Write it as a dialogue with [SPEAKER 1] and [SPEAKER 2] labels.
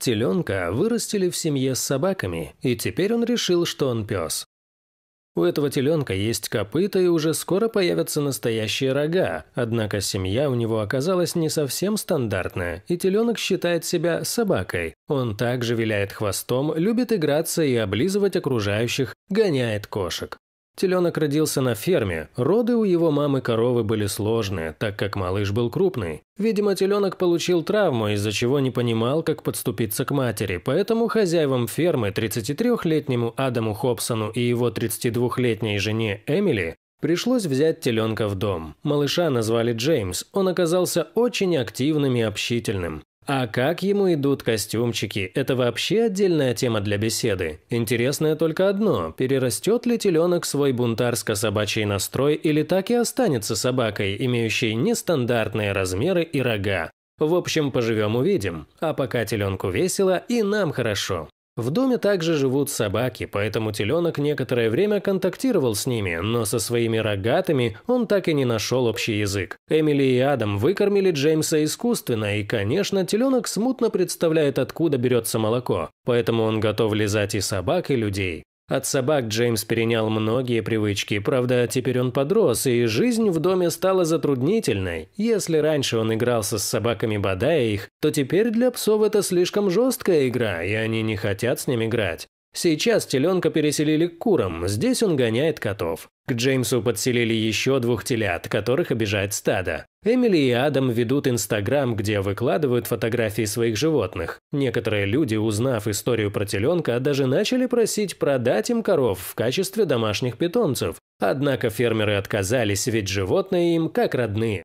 [SPEAKER 1] Теленка вырастили в семье с собаками, и теперь он решил, что он пес. У этого теленка есть копыта, и уже скоро появятся настоящие рога, однако семья у него оказалась не совсем стандартная, и теленок считает себя собакой. Он также виляет хвостом, любит играться и облизывать окружающих, гоняет кошек. Теленок родился на ферме, роды у его мамы коровы были сложные, так как малыш был крупный. Видимо, теленок получил травму, из-за чего не понимал, как подступиться к матери, поэтому хозяевам фермы 33-летнему Адаму Хобсону и его 32-летней жене Эмили Пришлось взять теленка в дом. Малыша назвали Джеймс, он оказался очень активным и общительным. А как ему идут костюмчики, это вообще отдельная тема для беседы. Интересное только одно, перерастет ли теленок свой бунтарско-собачий настрой или так и останется собакой, имеющей нестандартные размеры и рога. В общем, поживем-увидим, а пока теленку весело и нам хорошо. В доме также живут собаки, поэтому теленок некоторое время контактировал с ними, но со своими рогатыми он так и не нашел общий язык. Эмили и Адам выкормили Джеймса искусственно, и, конечно, теленок смутно представляет, откуда берется молоко, поэтому он готов лизать и собак, и людей. От собак Джеймс перенял многие привычки, правда, теперь он подрос, и жизнь в доме стала затруднительной. Если раньше он игрался с собаками, бодая их, то теперь для псов это слишком жесткая игра, и они не хотят с ним играть. Сейчас теленка переселили к курам, здесь он гоняет котов. К Джеймсу подселили еще двух телят, которых обижает стадо. Эмили и Адам ведут Инстаграм, где выкладывают фотографии своих животных. Некоторые люди, узнав историю про теленка, даже начали просить продать им коров в качестве домашних питомцев. Однако фермеры отказались, ведь животные им как родные.